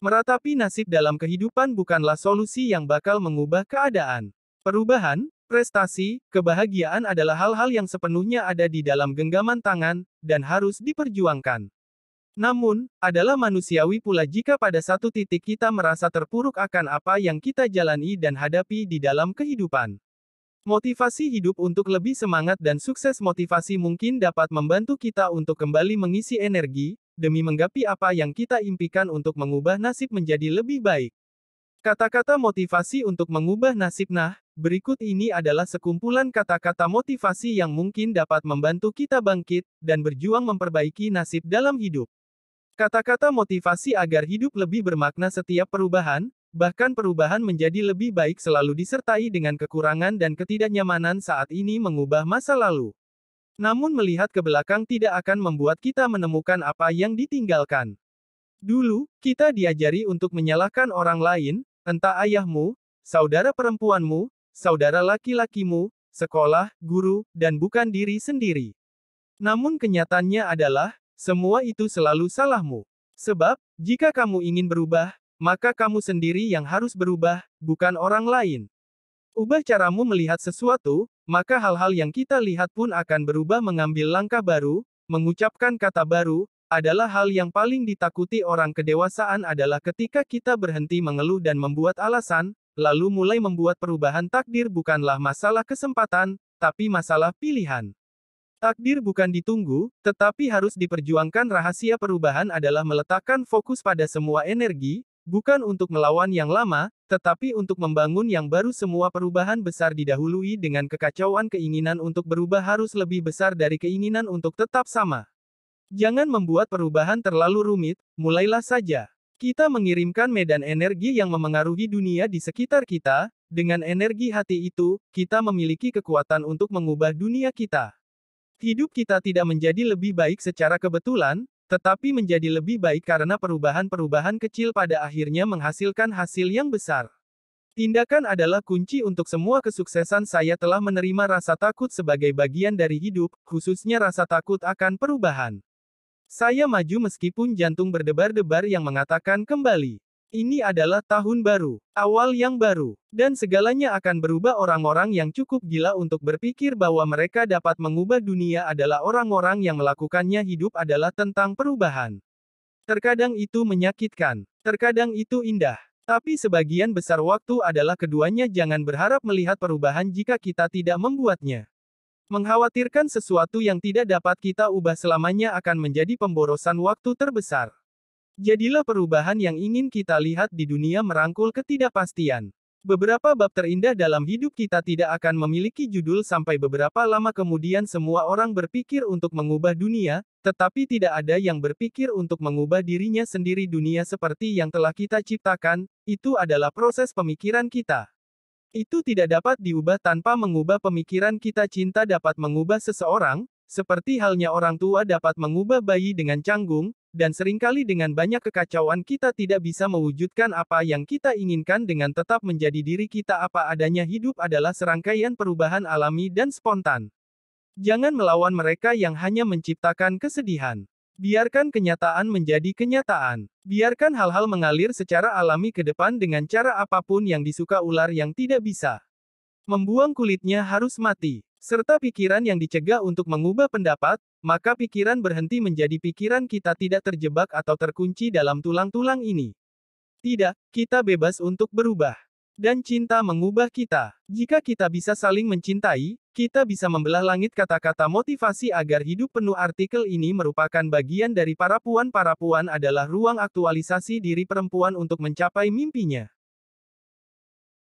Meratapi nasib dalam kehidupan bukanlah solusi yang bakal mengubah keadaan. Perubahan, prestasi, kebahagiaan adalah hal-hal yang sepenuhnya ada di dalam genggaman tangan, dan harus diperjuangkan. Namun, adalah manusiawi pula jika pada satu titik kita merasa terpuruk akan apa yang kita jalani dan hadapi di dalam kehidupan. Motivasi hidup untuk lebih semangat dan sukses motivasi mungkin dapat membantu kita untuk kembali mengisi energi, demi menggapi apa yang kita impikan untuk mengubah nasib menjadi lebih baik. Kata-kata motivasi untuk mengubah nasib nah, berikut ini adalah sekumpulan kata-kata motivasi yang mungkin dapat membantu kita bangkit dan berjuang memperbaiki nasib dalam hidup. Kata-kata motivasi agar hidup lebih bermakna setiap perubahan, bahkan perubahan menjadi lebih baik selalu disertai dengan kekurangan dan ketidaknyamanan saat ini mengubah masa lalu. Namun melihat ke belakang tidak akan membuat kita menemukan apa yang ditinggalkan. Dulu, kita diajari untuk menyalahkan orang lain, entah ayahmu, saudara perempuanmu, saudara laki-lakimu, sekolah, guru, dan bukan diri sendiri. Namun kenyataannya adalah, semua itu selalu salahmu. Sebab, jika kamu ingin berubah, maka kamu sendiri yang harus berubah, bukan orang lain. Ubah caramu melihat sesuatu, maka hal-hal yang kita lihat pun akan berubah mengambil langkah baru, mengucapkan kata baru, adalah hal yang paling ditakuti orang kedewasaan adalah ketika kita berhenti mengeluh dan membuat alasan, lalu mulai membuat perubahan takdir bukanlah masalah kesempatan, tapi masalah pilihan. Takdir bukan ditunggu, tetapi harus diperjuangkan rahasia perubahan adalah meletakkan fokus pada semua energi, Bukan untuk melawan yang lama, tetapi untuk membangun yang baru semua perubahan besar didahului dengan kekacauan keinginan untuk berubah harus lebih besar dari keinginan untuk tetap sama. Jangan membuat perubahan terlalu rumit, mulailah saja. Kita mengirimkan medan energi yang memengaruhi dunia di sekitar kita, dengan energi hati itu, kita memiliki kekuatan untuk mengubah dunia kita. Hidup kita tidak menjadi lebih baik secara kebetulan, tetapi menjadi lebih baik karena perubahan-perubahan kecil pada akhirnya menghasilkan hasil yang besar. Tindakan adalah kunci untuk semua kesuksesan saya telah menerima rasa takut sebagai bagian dari hidup, khususnya rasa takut akan perubahan. Saya maju meskipun jantung berdebar-debar yang mengatakan kembali. Ini adalah tahun baru, awal yang baru, dan segalanya akan berubah. Orang-orang yang cukup gila untuk berpikir bahwa mereka dapat mengubah dunia adalah orang-orang yang melakukannya. Hidup adalah tentang perubahan. Terkadang itu menyakitkan, terkadang itu indah, tapi sebagian besar waktu adalah keduanya. Jangan berharap melihat perubahan jika kita tidak membuatnya. Mengkhawatirkan sesuatu yang tidak dapat kita ubah selamanya akan menjadi pemborosan waktu terbesar. Jadilah perubahan yang ingin kita lihat di dunia merangkul ketidakpastian. Beberapa bab terindah dalam hidup kita tidak akan memiliki judul sampai beberapa lama kemudian semua orang berpikir untuk mengubah dunia, tetapi tidak ada yang berpikir untuk mengubah dirinya sendiri dunia seperti yang telah kita ciptakan, itu adalah proses pemikiran kita. Itu tidak dapat diubah tanpa mengubah pemikiran kita. Cinta dapat mengubah seseorang, seperti halnya orang tua dapat mengubah bayi dengan canggung, dan seringkali dengan banyak kekacauan kita tidak bisa mewujudkan apa yang kita inginkan dengan tetap menjadi diri kita apa adanya hidup adalah serangkaian perubahan alami dan spontan. Jangan melawan mereka yang hanya menciptakan kesedihan. Biarkan kenyataan menjadi kenyataan. Biarkan hal-hal mengalir secara alami ke depan dengan cara apapun yang disuka ular yang tidak bisa. Membuang kulitnya harus mati serta pikiran yang dicegah untuk mengubah pendapat, maka pikiran berhenti menjadi pikiran kita tidak terjebak atau terkunci dalam tulang-tulang ini. Tidak, kita bebas untuk berubah. Dan cinta mengubah kita. Jika kita bisa saling mencintai, kita bisa membelah langit kata-kata motivasi agar hidup penuh artikel ini merupakan bagian dari para puan-para puan adalah ruang aktualisasi diri perempuan untuk mencapai mimpinya.